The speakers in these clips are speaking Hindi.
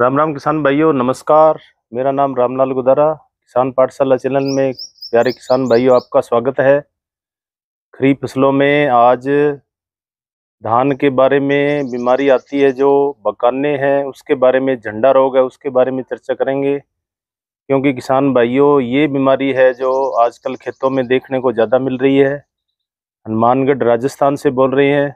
राम राम किसान भाइयों नमस्कार मेरा नाम रामलाल गुदारा किसान पाठशाला चैनल में प्यारे किसान भाइयों आपका स्वागत है खरीफ फसलों में आज धान के बारे में बीमारी आती है जो बकाने हैं उसके बारे में झंडा रोग है उसके बारे में चर्चा करेंगे क्योंकि किसान भाइयों ये बीमारी है जो आजकल खेतों में देखने को ज़्यादा मिल रही है हनुमानगढ़ राजस्थान से बोल रहे हैं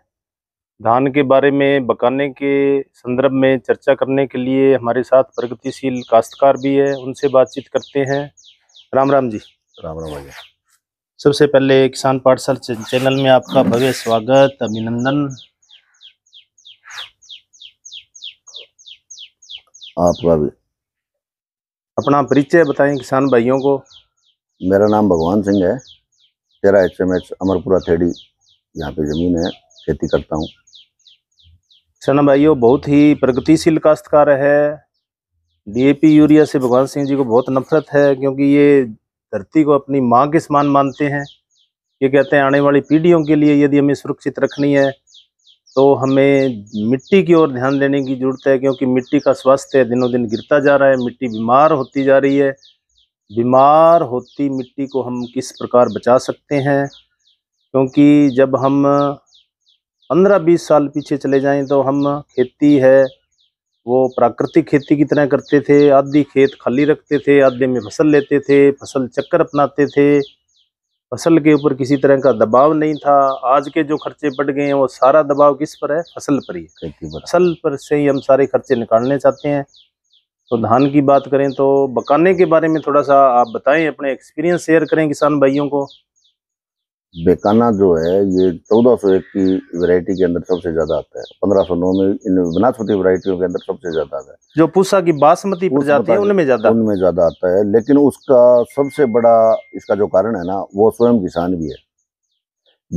धान के बारे में बकाने के संदर्भ में चर्चा करने के लिए हमारे साथ प्रगतिशील काश्तकार भी है उनसे बातचीत करते हैं राम राम जी राम राम भैया सबसे पहले किसान पार्सल चैनल में आपका भव्य स्वागत अभिनंदन आपका भी अपना परिचय बताएं किसान भाइयों को मेरा नाम भगवान सिंह है तेरा H M H Amarpura Thedi यहाँ पे ज़मीन है खेती करता हूँ भाई भाइयों बहुत ही प्रगतिशील काश्तकार है डीएपी यूरिया से भगवान सिंह जी को बहुत नफरत है क्योंकि ये धरती को अपनी माँ के समान मानते हैं ये कहते हैं आने वाली पीढ़ियों के लिए यदि हमें सुरक्षित रखनी है तो हमें मिट्टी की ओर ध्यान देने की ज़रूरत है क्योंकि मिट्टी का स्वास्थ्य दिनों दिन गिरता जा रहा है मिट्टी बीमार होती जा रही है बीमार होती मिट्टी को हम किस प्रकार बचा सकते हैं क्योंकि जब हम पंद्रह बीस साल पीछे चले जाएं तो हम खेती है वो प्राकृतिक खेती की तरह करते थे आधी खेत खाली रखते थे आधे में फसल लेते थे फसल चक्कर अपनाते थे फसल के ऊपर किसी तरह का दबाव नहीं था आज के जो खर्चे बढ़ गए हैं वो सारा दबाव किस पर है फसल पर ही फसल पर से ही हम सारे खर्चे निकालने चाहते हैं तो धान की बात करें तो बकाने के बारे में थोड़ा सा आप बताएं अपने एक्सपीरियंस शेयर करें किसान भाइयों को बेकाना जो है ये चौदह सौ एक की वैरायटी के अंदर सबसे ज्यादा आता है पंद्रह सौ नौ में इन बनास्पति वैरायटियों के अंदर सबसे ज्यादा आता है जो पूसा की बासमती प्रजाति है उनमें ज्यादा उनमें ज्यादा आता है लेकिन उसका सबसे बड़ा इसका जो कारण है ना वो स्वयं किसान भी है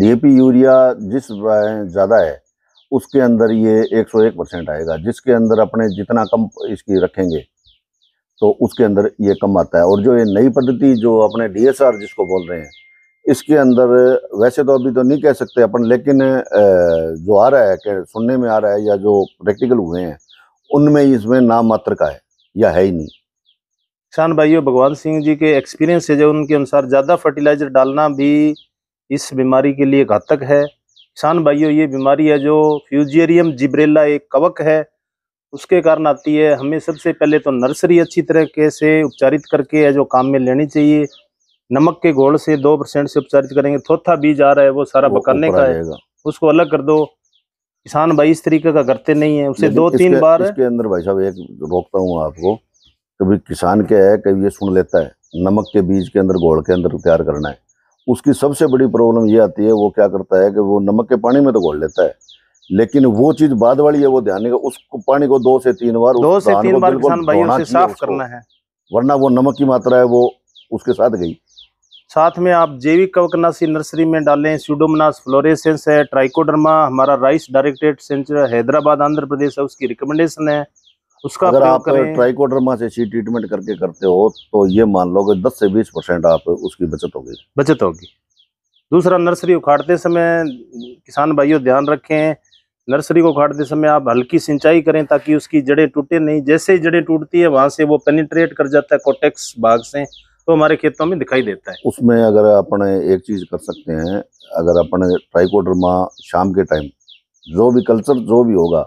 डीएपी यूरिया जिस ज्यादा है उसके अंदर ये एक सौ एक परसेंट आएगा जिसके अंदर अपने जितना कम इसकी रखेंगे तो उसके अंदर ये कम आता है और जो ये नई पद्धति जो अपने डी जिसको बोल रहे हैं इसके अंदर वैसे तो अभी तो नहीं कह सकते अपन लेकिन जो आ रहा है कि सुनने में आ रहा है या जो प्रैक्टिकल हुए हैं उनमें इसमें नाम मात्र का है या है ही नहीं किसान भाइयों भगवान सिंह जी के एक्सपीरियंस है जो उनके अनुसार ज़्यादा फर्टिलाइज़र डालना भी इस बीमारी के लिए घातक है किसान भाइयों ये बीमारी है जो फ्यूजेरियम जिब्रेला एक कवक है उसके कारण आती है हमें सबसे पहले तो नर्सरी अच्छी तरीके से उपचारित करके है जो काम में लेनी चाहिए नमक के घोल से दो परसेंट से उपचारित करेंगे थोथा बीज आ रहा है वो सारा पकाने का है उसको अलग कर दो किसान भाई इस तरीके का करते नहीं है उसे दो तीन बार इसके अंदर भाई साहब एक रोकता हूँ आपको कभी किसान के है कभी ये सुन लेता है नमक के बीज के अंदर घोल के अंदर तैयार करना है उसकी सबसे बड़ी प्रॉब्लम ये आती है वो क्या करता है कि वो नमक के पानी में तो घोल लेता है लेकिन वो चीज बाद वाली है वो ध्यान का उसको पानी को दो से तीन बार दो से तीन बार किसान भाइयों से साफ करना है वरना वो नमक की मात्रा है वो उसके साथ गई साथ में आप जैविक कवकनाशी नर्सरी में डालें स्यूडोमनास फ्लोरेसेंस है ट्राइकोडर्मा हमारा rice directed centre Hyderabad Andhra Pradesh है उसकी रिकमेंडेशन है उसका अगर आप ट्राइकोडर्मा से सी ट्रीटमेंट करके करते हो तो ये मान लो कि 10 से 20 परसेंट आप उसकी बचत होगी बचत होगी दूसरा नर्सरी उखाड़ते समय किसान भाइयों ध्यान रखें नर्सरी को उखाड़ते समय आप हल्की सिंचाई करें ताकि उसकी जड़ें टूटे नहीं जैसे ही जड़ें टूटती है वहाँ से वो पेनिट्रेट कर जाता है कोटेक्स भाग से तो हमारे खेतों में दिखाई देता है उसमें अगर अपने एक चीज़ कर सकते हैं अगर अपन ट्राइकोडर्मा शाम के टाइम जो भी कल्चर जो भी होगा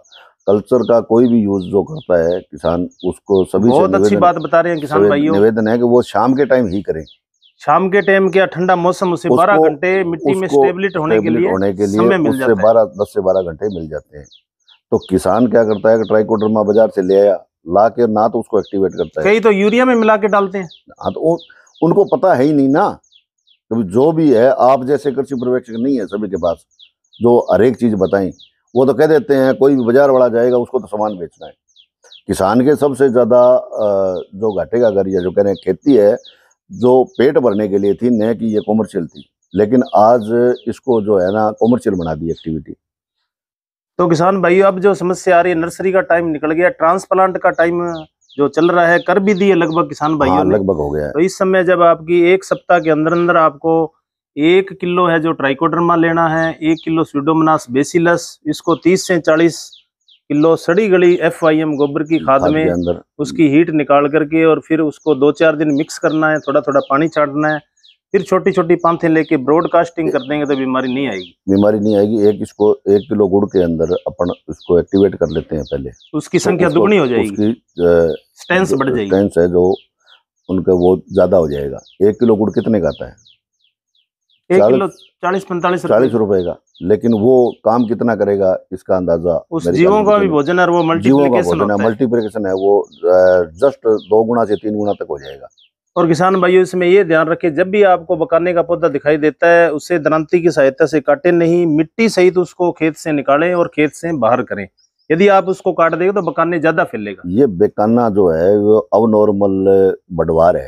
कल्चर का कोई भी यूज जो करता है किसान उसको सभी बहुत अच्छी बात बता रहे हैं किसान भाइयों निवेदन है कि वो शाम के टाइम ही करें शाम के टाइम क्या ठंडा मौसम उसे बारह घंटे मिट्टी में स्टेबिलिट होने के लिए होने के लिए समय मिल जाता है बारह दस से बारह घंटे मिल जाते हैं तो किसान क्या करता है कि ट्राइकोडर्मा बाजार से ले आया ला के ना तो उसको एक्टिवेट करता है कई तो यूरिया में मिला के डालते हैं हाँ तो उनको पता है ही नहीं ना कभी जो भी है आप जैसे कृषि पर्यवेक्षक नहीं है सभी के पास जो हर एक चीज़ बताएं वो तो कह देते हैं कोई भी बाजार वाला जाएगा उसको तो सामान बेचना है किसान के सबसे ज़्यादा जो घाटे का घर या जो कह रहे हैं खेती है जो पेट भरने के लिए थी न कि ये कॉमर्शियल थी लेकिन आज इसको जो है ना कॉमर्शियल बना दी एक्टिविटी तो किसान भाइयों अब जो समस्या आ रही है नर्सरी का टाइम निकल गया ट्रांसप्लांट का टाइम जो चल रहा है कर भी दिए लगभग किसान हाँ, भाइयों ने लगभग हो गया तो इस समय जब आपकी एक सप्ताह के अंदर अंदर आपको एक किलो है जो ट्राइकोडर्मा लेना है एक किलो सीडोमनास बेसिलस इसको तीस से चालीस किलो सड़ी गली एफ आई एम गोबर की खाद में उसकी हीट निकाल करके और फिर उसको दो चार दिन मिक्स करना है थोड़ा थोड़ा पानी छाटना है फिर छोटी छोटी पामथें लेके ब्रॉडकास्टिंग कर देंगे तो बीमारी नहीं आएगी बीमारी नहीं आएगी एक इसको एक किलो गुड़ के अंदर अपन उसको एक्टिवेट कर लेते हैं पहले उसकी तो संख्या दुगनी हो जाएगी स्टेंस बढ़ जाएगी स्टेंस है जो उनका वो ज्यादा हो जाएगा एक किलो गुड़ कितने का आता है एक किलो चालीस पैंतालीस चालीस रुपए का लेकिन वो काम कितना करेगा इसका अंदाजा उस जीवों का भी भोजन है वो मल्टीप्लिकेशन है मल्टीप्लिकेशन है वो जस्ट दो गुना से तीन गुना तक हो जाएगा और किसान भाइयों इसमें यह ध्यान रखें जब भी आपको बकाने का पौधा दिखाई देता है उसे दरांती की सहायता से काटे नहीं मिट्टी सहित तो उसको खेत से निकालें और खेत से बाहर करें यदि आप उसको काट देंगे तो बकाने ज्यादा फैलेगा ये बेकाना जो है वो अब नॉर्मल है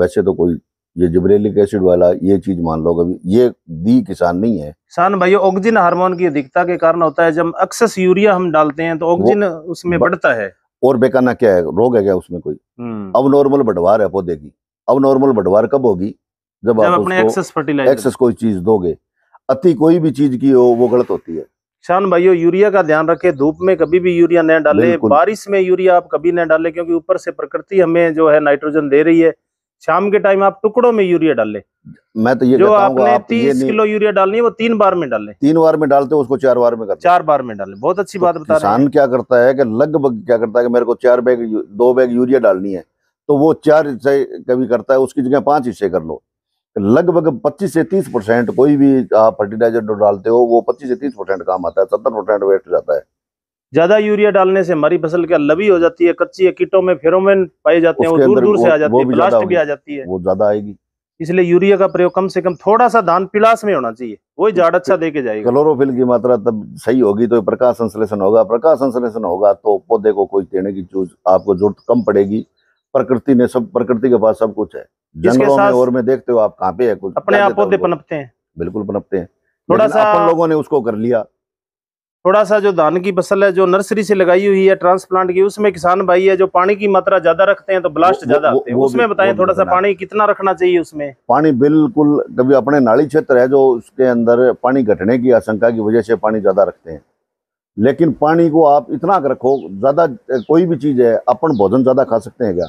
वैसे तो कोई ये जिब्रेलिक एसिड वाला ये चीज मान लो कभी ये दी किसान नहीं है किसान भाइयों ऑक्सीजन हार्मोन की अधिकता के कारण होता है जब अक्सर यूरिया हम डालते हैं तो ऑक्सीजन उसमें बढ़ता है और बेकाना क्या है रोग है क्या उसमें कोई हम्म। अब नॉर्मल बंटवार है पौधे की अब नॉर्मल बंटवार कब होगी जब, जब आप अपने एक्सेस फर्टिलाइजर एक्सेस कोई चीज दोगे अति कोई भी चीज की हो वो गलत होती है किसान भाइयों यूरिया का ध्यान रखें धूप में कभी भी यूरिया न डाले बारिश में यूरिया आप कभी न डाले क्योंकि ऊपर से प्रकृति हमें जो है नाइट्रोजन दे रही है शाम के टाइम आप टुकड़ों में यूरिया डाल ले मैं तो ये जो आपने आप तीस किलो यूरिया डालनी है वो तीन बार में डालें तीन बार में डालते हो उसको चार बार में करते चार बार में डालें बहुत अच्छी तो बात बता किसान क्या करता है कि लगभग क्या करता है कि मेरे को चार बैग दो बैग यूरिया डालनी है तो वो चार हिस्से कभी करता है उसकी जगह पांच हिस्से कर लो लगभग पच्चीस से तीस परसेंट कोई भी आप फर्टिलाइजर डालते हो वो पच्चीस से तीस परसेंट काम आता है सत्तर परसेंट वेस्ट जाता है ज्यादा यूरिया डालने से हमारी फसल क्या लवी हो जाती है कच्ची है कीटों में फेरोमेन पाए जाते हैं वो दूर दूर से आ जाती है ब्लास्ट भी आ जाती है वो ज्यादा आएगी इसलिए यूरिया का प्रयोग कम से कम थोड़ा सा धान पिलास में होना चाहिए वही झाड़ अच्छा देके जाएगा क्लोरोफिल की मात्रा तब सही होगी तो प्रकाश संश्लेषण होगा प्रकाश संश्लेषण होगा तो पौधे को कोई देने की चूज आपको जरूरत कम पड़ेगी प्रकृति ने सब प्रकृति के पास सब कुछ है जंगलों में और में देखते हो आप कहाँ पे है कुछ अपने आप पौधे पनपते हैं बिल्कुल पनपते हैं थोड़ा सा लोगों ने उसको कर लिया थोड़ा सा जो धान की फसल है जो नर्सरी से लगाई हुई है ट्रांसप्लांट की उसमें किसान भाई है जो पानी की मात्रा ज्यादा रखते हैं तो ब्लास्ट ज्यादा उसमें बताएं थोड़ा सा पानी कितना रखना चाहिए उसमें पानी बिल्कुल कभी अपने नाली क्षेत्र है जो उसके अंदर पानी घटने की आशंका की वजह से पानी ज्यादा रखते हैं लेकिन पानी को आप इतना रखो ज्यादा कोई भी चीज है अपन भोजन ज्यादा खा सकते हैं क्या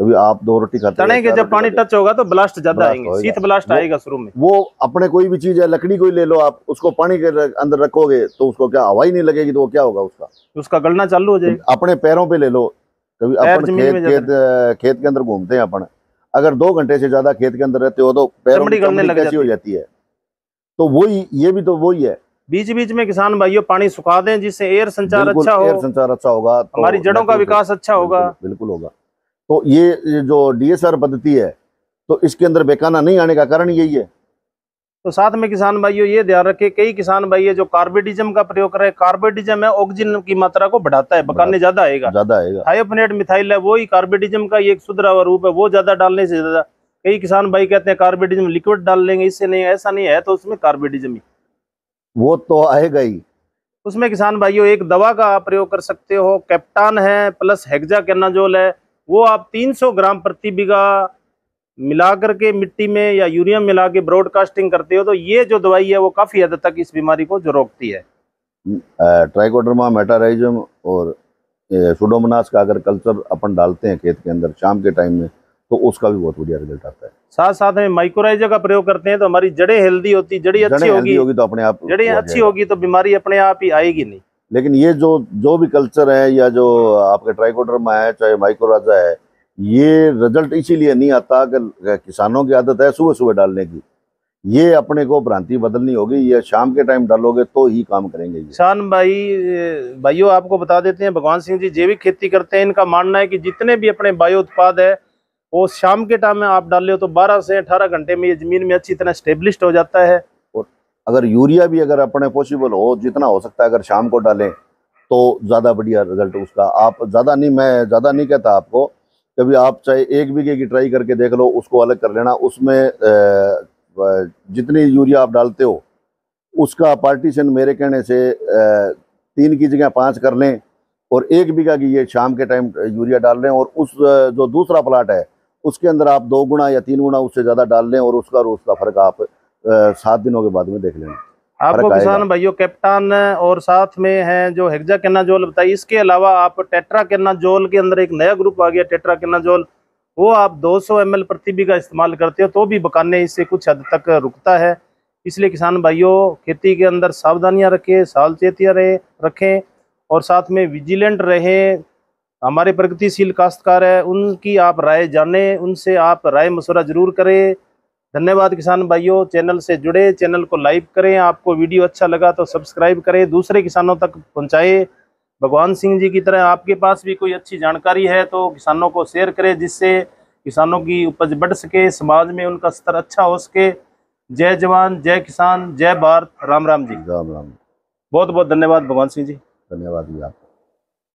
कभी आप दो रोटी खाते तने जब पानी टच होगा तो ब्लास्ट ज्यादा आएंगे शीत ब्लास्ट आएगा शुरू में वो अपने कोई भी चीज है लकड़ी कोई ले लो आप उसको पानी के अंदर रखोगे तो उसको क्या हवा ही नहीं लगेगी तो वो क्या होगा उसका उसका गलना चालू हो जाएगा अपने पैरों पे ले लो कभी खेत के अंदर घूमते हैं अपन अगर दो घंटे से ज्यादा खेत के अंदर रहते हो तो पैरों हो जाती है तो वही ये भी तो वही है बीच बीच में किसान भाइयों पानी सुखा दें जिससे एयर संचार अच्छा हो एयर संचार अच्छा होगा तो हमारी जड़ों का विकास अच्छा होगा बिल्कुल होगा तो ये जो डीएसआर पद्धति है तो इसके अंदर बेकाना नहीं आने का कारण यही है तो साथ में किसान भाइयों ये ध्यान रखे कई किसान भाई है जो कार्बेडिज्म का प्रयोग कर रहे हैं कार्बेडिज्म है ऑक्सीजन की मात्रा को बढ़ाता है बकाने ज्यादा आएगा ज्यादा आएगा थायोपनेट मिथाइल है वही कार्बेडिज्म का एक शुद्ध रूप है वो ज्यादा डालने से ज्यादा कई किसान भाई कहते हैं कार्बेडिज्म लिक्विड डाल लेंगे इससे नहीं ऐसा नहीं है तो उसमें कार्बेडिज्म ही वो तो आएगा ही उसमें किसान भाइयों एक दवा का प्रयोग कर सकते हो कैप्टान है प्लस हेग्जा कैनाजोल है वो आप 300 ग्राम प्रति बीघा मिला करके मिट्टी में या यूरिया मिला के ब्रॉडकास्टिंग करते हो तो ये जो दवाई है वो काफ़ी हद तक इस बीमारी को जो रोकती है ट्राइकोडर्मा मेटाराइजम और सुडोमनास का अगर कल्चर अपन डालते हैं खेत के अंदर शाम के टाइम में तो उसका भी बहुत बढ़िया रिजल्ट आता है साथ साथ में माइक्रोराइजर का प्रयोग करते हैं तो हमारी जड़ें हेल्दी होती जड़ें अच्छी होगी होगी तो अपने आप जड़ें अच्छी होगी तो बीमारी अपने आप ही आएगी नहीं लेकिन ये जो जो भी कल्चर है या जो आपके ट्राइकोडर्मा है चाहे माइक्रोराजा है ये रिजल्ट इसीलिए नहीं आता कि किसानों की आदत है सुबह सुबह डालने की ये अपने को भ्रांति बदलनी होगी या शाम के टाइम डालोगे तो ही काम करेंगे किसान भाई भाइयों आपको बता देते हैं भगवान सिंह जी जैविक खेती करते हैं इनका मानना है कि जितने भी अपने बायो उत्पाद है वो शाम के टाइम में आप डाल लो तो 12 से 18 घंटे में ये ज़मीन में अच्छी तरह स्टेब्लिश हो जाता है अगर यूरिया भी अगर अपने पॉसिबल हो जितना हो सकता है अगर शाम को डालें तो ज़्यादा बढ़िया रिजल्ट उसका आप ज़्यादा नहीं मैं ज़्यादा नहीं कहता आपको कभी आप चाहे एक बीघे की ट्राई करके देख लो उसको अलग कर लेना उसमें जितनी यूरिया आप डालते हो उसका पार्टीशन मेरे कहने से तीन की जगह पाँच कर लें और एक बीघा की ये शाम के टाइम यूरिया डाल लें और उस जो दूसरा प्लाट है उसके अंदर आप दो गुना या तीन गुना उससे ज़्यादा डाल लें और उसका और उसका फ़र्क आप सात दिनों के बाद में देख लेना आपको किसान भाइयों कैप्टान और साथ में है जो हेक्जा जोल बताइए इसके अलावा आप टेट्रा जोल के अंदर एक नया ग्रुप आ गया टेट्रा जोल वो आप 200 एम प्रति का इस्तेमाल करते हो तो भी बकाने इससे कुछ हद तक रुकता है इसलिए किसान भाइयों खेती के अंदर सावधानियां रखें सावचेतियाँ रहे रखें और साथ में विजिलेंट रहें हमारे प्रगतिशील काश्तकार है उनकी आप राय जाने उनसे आप राय मशवरा ज़रूर करें धन्यवाद किसान भाइयों चैनल से जुड़े चैनल को लाइक करें आपको वीडियो अच्छा लगा तो सब्सक्राइब करें दूसरे किसानों तक पहुंचाएं भगवान सिंह जी की तरह आपके पास भी कोई अच्छी जानकारी है तो किसानों को शेयर करें जिससे किसानों की उपज बढ़ सके समाज में उनका स्तर अच्छा हो सके जय जवान जय किसान जय भारत राम राम जी राम राम बहुत बहुत धन्यवाद भगवान सिंह जी धन्यवाद जी आप